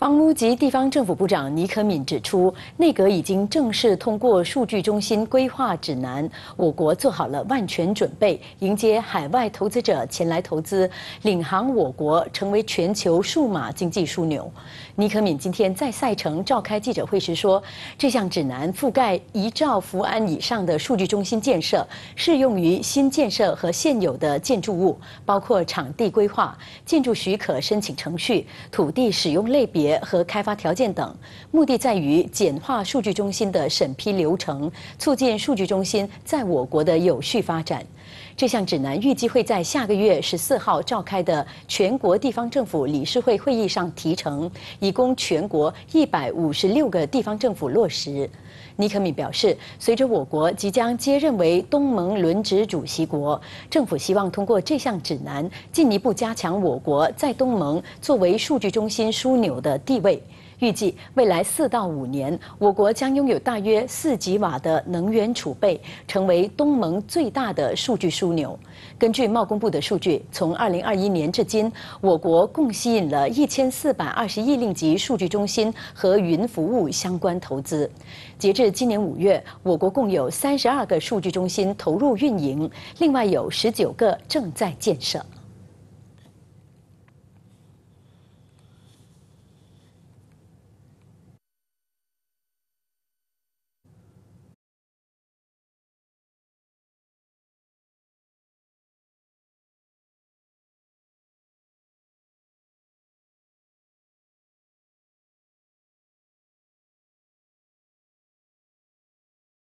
房屋及地方政府部长尼克敏指出，内阁已经正式通过数据中心规划指南，我国做好了万全准备，迎接海外投资者前来投资，领航我国成为全球数码经济枢纽。尼克敏今天在赛程召开记者会时说，这项指南覆盖一兆伏安以上的数据中心建设，适用于新建设和现有的建筑物，包括场地规划、建筑许可申请程序、土地使用类别。和开发条件等，目的在于简化数据中心的审批流程，促进数据中心在我国的有序发展。这项指南预计会在下个月十四号召开的全国地方政府理事会会议上提成，以供全国一百五十六个地方政府落实。尼克米表示，随着我国即将接任为东盟轮值主席国，政府希望通过这项指南进一步加强我国在东盟作为数据中心枢纽的地位。预计未来四到五年，我国将拥有大约四吉瓦的能源储备，成为东盟最大的数据枢纽。根据贸工部的数据，从2021年至今，我国共吸引了一千四百二十亿令吉数据中心和云服务相关投资。截至今年五月，我国共有三十二个数据中心投入运营，另外有十九个正在建设。